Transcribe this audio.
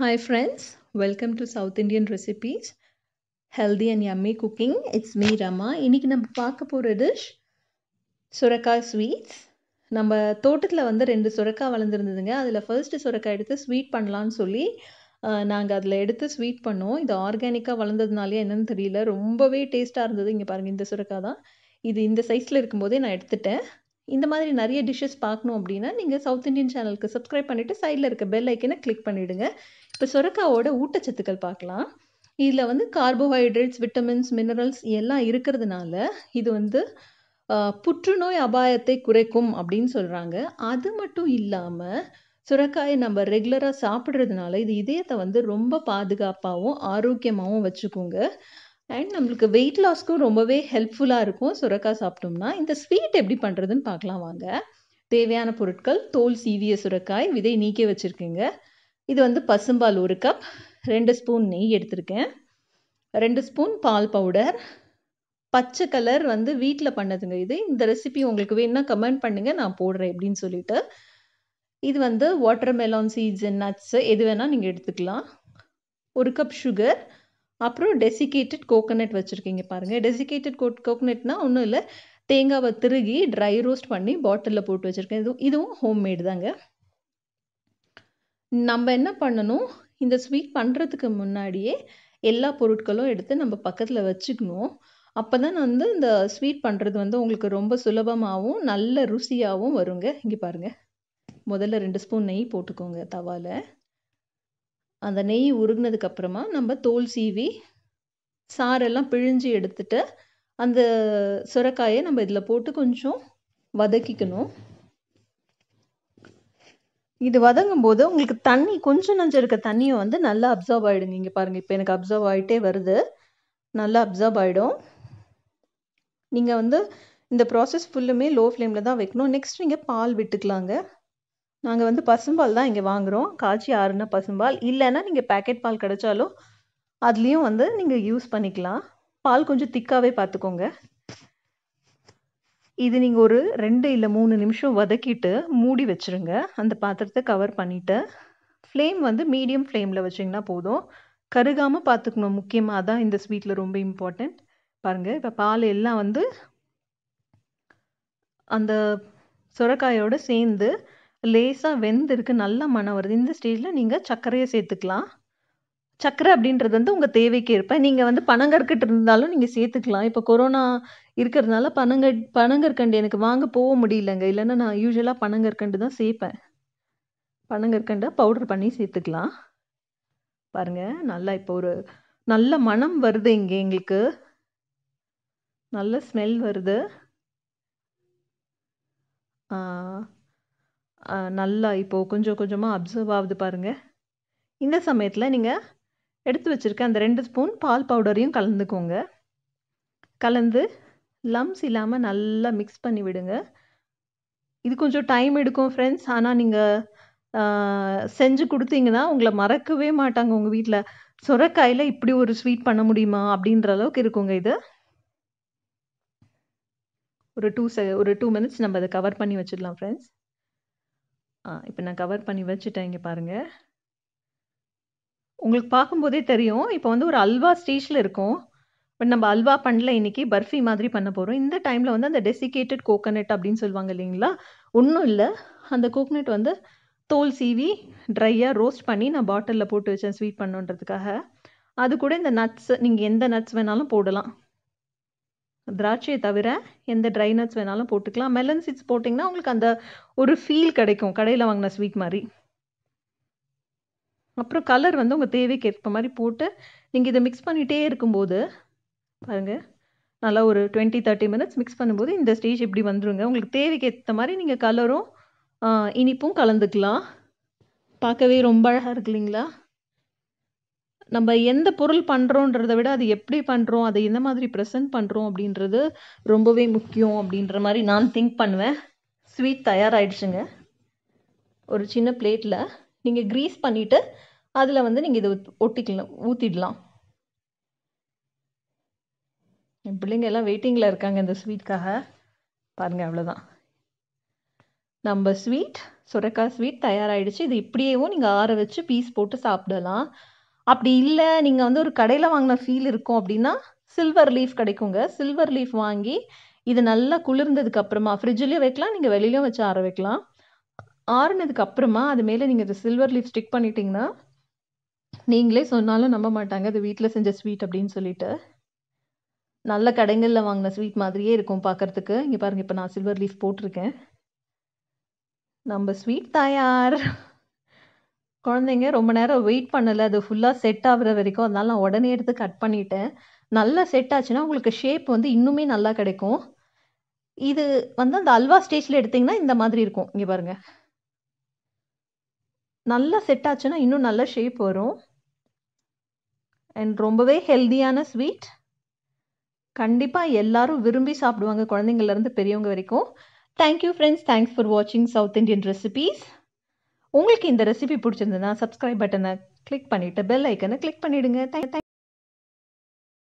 Hi friends welcome to south Indian Recipes. Healthy and Yummy cooking it's me Rama இன்றைக்கி நம்ம பார்க்க போகிற dish சுரக்காய் ஸ்வீட்ஸ் நம்ம தோட்டத்தில் வந்து ரெண்டு சுரக்காய் வளர்ந்துருந்ததுங்க அதில் ஃபர்ஸ்ட்டு சுரக்காய் எடுத்து ஸ்வீட் பண்ணலான்னு சொல்லி நாங்கள் அதில் எடுத்து ஸ்வீட் பண்ணோம் இது ஆர்கானிக்காக வளர்ந்ததுனாலே என்னென்னு தெரியல ரொம்பவே டேஸ்ட்டாக இருந்தது இங்கே பாருங்கள் இந்த சுரக்காய் தான் இது இந்த சைஸில் இருக்கும்போதே நான் எடுத்துட்டேன் இந்த மாதிரி நிறைய டிஷ்ஷஸ் பார்க்கணும் அப்படின்னா நீங்கள் சவுத் இந்தியன் சேனலுக்கு சப்ஸ்கிரைப் பண்ணிவிட்டு சைடில் இருக்க பெல் ஐக்கனை கிளிக் பண்ணிவிடுங்க இப்போ சுரக்காவோட ஊட்டச்சத்துக்கள் பார்க்கலாம் இதில் வந்து கார்போஹைட்ரேட்ஸ் விட்டமின்ஸ் மினரல்ஸ் எல்லாம் இருக்கிறதுனால இது வந்து புற்றுநோய் அபாயத்தை குறைக்கும் அப்படின்னு சொல்கிறாங்க அது மட்டும் இல்லாமல் சுரக்காயை நம்ம ரெகுலராக சாப்பிட்றதுனால இது இதயத்தை வந்து ரொம்ப பாதுகாப்பாகவும் ஆரோக்கியமாகவும் வச்சுக்கோங்க அண்ட் நம்மளுக்கு வெயிட் லாஸ்க்கும் ரொம்பவே ஹெல்ப்ஃபுல்லாக இருக்கும் சுரக்காய் சாப்பிட்டோம்னா இந்த ஸ்வீட் எப்படி பண்ணுறதுன்னு பார்க்கலாம் வாங்க தேவையான பொருட்கள் தோல் சீவிய சுரக்காய் விதை நீக்கி வச்சுருக்கீங்க இது வந்து பசும்பால் ஒரு கப் ரெண்டு ஸ்பூன் நெய் எடுத்திருக்கேன் ரெண்டு ஸ்பூன் பால் பவுடர் பச்சை கலர் வந்து வீட்டில் பண்ணதுங்க இது இந்த ரெசிபி உங்களுக்கு வேணும்னா கமெண்ட் பண்ணுங்கள் நான் போடுறேன் அப்படின்னு சொல்லிட்டு இது வந்து வாட்டர் மெலான் சீட்ஸ் நட்ஸு எது வேணால் நீங்கள் எடுத்துக்கலாம் ஒரு கப் சுகர் அப்புறம் டெசிகேட்டட் கோகோனட் வச்சுருக்கீங்க பாருங்கள் டெசிகேட்டட் கோ கோகோனட்னால் ஒன்றும் இல்லை தேங்காவை திருகி ட்ரை ரோஸ்ட் பண்ணி பாட்டிலில் போட்டு வச்சுருக்கேன் இதுவும் இதுவும் ஹோம்மேடு தாங்க நம்ம என்ன பண்ணணும் இந்த ஸ்வீட் பண்ணுறதுக்கு முன்னாடியே எல்லா பொருட்களும் எடுத்து நம்ம பக்கத்தில் வச்சுக்கணும் அப்போ தான் வந்து இந்த ஸ்வீட் பண்ணுறது வந்து உங்களுக்கு ரொம்ப சுலபமாகவும் நல்ல ருசியாகவும் வருங்க இங்கே பாருங்கள் முதல்ல ரெண்டு ஸ்பூன் நெய் போட்டுக்கோங்க தவாவில் அந்த நெய் உருகினதுக்கப்புறமா நம்ம தோல் சீவி சாரெல்லாம் பிழிஞ்சு எடுத்துட்டு அந்த சுரக்காயை நம்ம இதில் போட்டு கொஞ்சம் வதக்கிக்கணும் இது வதங்கும் போது உங்களுக்கு தண்ணி கொஞ்சம் நஞ்சம் இருக்க தண்ணியை வந்து நல்லா அப்சர்வ் ஆகிடுங்க இங்கே பாருங்கள் இப்போ எனக்கு அப்சர்வ் ஆகிட்டே வருது நல்லா அப்சர்வ் ஆகிடும் நீங்கள் வந்து இந்த ப்ராசஸ் ஃபுல்லுமே லோ ஃப்ளேமில் தான் வைக்கணும் நெக்ஸ்ட் நீங்கள் பால் விட்டுக்கலாங்க நாங்கள் வந்து பசும்பால் தான் இங்கே வாங்குகிறோம் காய்ச்சி ஆறுனா பசும்பால் இல்லைன்னா நீங்கள் பேக்கெட் பால் கிடைச்சாலும் அதுலேயும் வந்து நீங்கள் யூஸ் பண்ணிக்கலாம் பால் கொஞ்சம் திக்காகவே பார்த்துக்கோங்க இது நீங்கள் ஒரு ரெண்டு இல்லை மூணு நிமிஷம் வதக்கிட்டு மூடி வச்சுருங்க அந்த பாத்திரத்தை கவர் பண்ணிவிட்டு ஃப்ளேம் வந்து மீடியம் ஃப்ளேமில் வச்சிங்கன்னா போதும் கருகாமல் பார்த்துக்கணும் முக்கியமாக தான் இந்த ஸ்வீட்டில் ரொம்ப இம்பார்ட்டண்ட் பாருங்கள் இப்போ பால் எல்லாம் வந்து அந்த சுரக்காயோடு சேர்ந்து லேசாக வெந்திருக்கு நல்லா மனம் வருது இந்த ஸ்டேஜில் நீங்கள் சர்க்கரையை சேர்த்துக்கலாம் சர்க்கரை அப்படின்றது வந்து உங்கள் தேவைக்கு ஏற்ப நீங்கள் வந்து பணம் கற்கிட்டு இருந்தாலும் நீங்கள் சேர்த்துக்கலாம் இப்போ கொரோனா இருக்கிறதுனால பனங்க பனங்கற்கண்டு எனக்கு வாங்க போக முடியலங்க இல்லைன்னா நான் யூஸ்வலாக பனங்கற்கண்டு தான் சேர்ப்பேன் பனங்கற்கண்டை பவுடர் பண்ணி சேர்த்துக்கலாம் பாருங்கள் நல்லா இப்போ ஒரு நல்ல மனம் வருது இங்கே எங்களுக்கு நல்ல ஸ்மெல் வருது நல்லா இப்போது கொஞ்சம் கொஞ்சமாக அப்சர்வ் ஆகுது பாருங்கள் இந்த சமயத்தில் நீங்கள் எடுத்து வச்சுருக்க அந்த ரெண்டு ஸ்பூன் பால் பவுடரையும் கலந்துக்கோங்க கலந்து லம்ஸ் இல்லாமல் நல்லா மிக்ஸ் பண்ணி விடுங்க இது கொஞ்சம் டைம் எடுக்கும் ஃப்ரெண்ட்ஸ் ஆனால் நீங்கள் செஞ்சு கொடுத்தீங்கன்னா உங்களை மறக்கவே மாட்டாங்க உங்கள் வீட்டில் சுரக்காயில் இப்படி ஒரு ஸ்வீட் பண்ண முடியுமா அப்படின்ற அளவுக்கு இருக்குங்க இது ஒரு டூ செ ஒரு டூ மினிட்ஸ் நம்ம அதை கவர் பண்ணி வச்சிடலாம் ஃப்ரெண்ட்ஸ் ஆ இப்போ நான் கவர் பண்ணி வச்சுட்டேன் இங்கே பாருங்கள் உங்களுக்கு பார்க்கும்போதே தெரியும் இப்போ வந்து ஒரு அல்வா ஸ்டேஜில் இருக்கும் பட் நம்ம அல்வா பண்ணல இன்னைக்கு பர்ஃபி மாதிரி பண்ண போகிறோம் இந்த டைமில் வந்து அந்த டெசிகேட்டட் கோகனட் அப்படின்னு சொல்லுவாங்க இல்லைங்களா ஒன்றும் இல்லை அந்த கோகனட் வந்து தோல் சீவி ட்ரையாக ரோஸ்ட் பண்ணி நான் பாட்டிலில் போட்டு வச்சேன் ஸ்வீட் பண்ணுன்றதுக்காக அது கூட இந்த நட்ஸ் நீங்கள் எந்த நட்ஸ் வேணாலும் போடலாம் திராட்சையை தவிர எந்த ட்ரை நட்ஸ் வேணாலும் போட்டுக்கலாம் மெலன் சீட்ஸ் போட்டிங்கன்னா உங்களுக்கு அந்த ஒரு ஃபீல் கிடைக்கும் கடையில் வாங்கின ஸ்வீட் மாதிரி அப்புறம் கலர் வந்து உங்கள் தேவைக்கு ஏற்ப மாதிரி போட்டு நீங்கள் இதை மிக்ஸ் பண்ணிகிட்டே இருக்கும்போது பாருங்கள் நல்லா ஒரு டுவெண்ட்டி தேர்ட்டி மினிட்ஸ் மிக்ஸ் பண்ணும்போது இந்த ஸ்டேஜ் இப்படி வந்துருங்க உங்களுக்கு தேவைக்கு ஏற்ற மாதிரி நீங்கள் கலரும் இனிப்பும் கலந்துக்கலாம் பார்க்கவே ரொம்ப அழகாக இருக்கு இல்லைங்களா நம்ம எந்த பொருள் பண்ணுறோன்றத விட அது எப்படி பண்ணுறோம் அதை எந்த மாதிரி ப்ரெசென்ட் பண்ணுறோம் அப்படின்றது ரொம்பவே முக்கியம் அப்படின்ற மாதிரி நான் திங்க் பண்ணுவேன் ஸ்வீட் தயாராகிடுச்சுங்க ஒரு சின்ன பிளேட்டில் நீங்கள் க்ரீஸ் பண்ணிவிட்டு அதில் வந்து நீங்கள் இதை ஒட்டிக்கலாம் ஊற்றிடலாம் பிள்ளைங்க எல்லாம் வெயிட்டிங்கில் இருக்காங்க இந்த ஸ்வீட்காக பாருங்கள் அவ்வளோதான் நம்ம ஸ்வீட் சுரக்காய் ஸ்வீட் தயாராகிடுச்சு இது இப்படியேவும் நீங்கள் ஆற வச்சு பீஸ் போட்டு சாப்பிடலாம் அப்படி இல்லை நீங்கள் வந்து ஒரு கடையில் வாங்கின ஃபீல் இருக்கும் அப்படின்னா சில்வர் லீஃப் கிடைக்குங்க சில்வர் லீஃப் வாங்கி இது நல்லா குளிர்ந்ததுக்கு அப்புறமா ஃப்ரிட்ஜ்லேயும் வைக்கலாம் நீங்கள் வெளியிலையும் வச்சு ஆற வைக்கலாம் ஆறுனதுக்கு அப்புறமா அது மேலே நீங்கள் இந்த சில்வர் லீஃப் ஸ்டிக் பண்ணிட்டீங்கன்னா நீங்களே சொன்னாலும் நம்ப மாட்டாங்க அது வீட்டில் செஞ்ச ஸ்வீட் அப்படின்னு சொல்லிட்டு நல்ல கடைங்களில் வாங்கின ஸ்வீட் மாதிரியே இருக்கும் பார்க்குறதுக்கு இங்கே பாருங்கள் இப்போ நான் சில்வர் லீஃப் போட்டிருக்கேன் நம்ம ஸ்வீட் தயார் குழந்தைங்க ரொம்ப நேரம் வெயிட் பண்ணலை அது ஃபுல்லாக செட் ஆகுற வரைக்கும் அதனால நான் உடனே எடுத்து கட் பண்ணிட்டேன் நல்லா செட் ஆச்சுன்னா உங்களுக்கு ஷேப் வந்து இன்னுமே நல்லா கிடைக்கும் இது வந்து அந்த அல்வா ஸ்டேஜில் எடுத்திங்கன்னா இந்த மாதிரி இருக்கும் இங்கே பாருங்கள் நல்லா செட் ஆச்சுன்னா இன்னும் நல்ல ஷேப் வரும் அண்ட் ரொம்பவே ஹெல்தியான ஸ்வீட் கண்டிப்பாக எல்லாரும் விரும்பி சாப்பிடுவாங்க குழந்தைங்கள்லேருந்து பெரியவங்க வரைக்கும் தேங்க்யூ ஃப்ரெண்ட்ஸ் தேங்க்ஸ் ஃபார் வாட்சிங் சவுத் இந்தியன் ரெசிபீஸ் உங்களுக்கு இந்த ரெசிபி பிடிச்சிருந்ததுன்னா சப்ஸ்கிரைப் பட்டனை கிளிக் பண்ணிவிட்டு பெல் ஐக்கனை கிளிக் பண்ணிவிடுங்க தேங்க்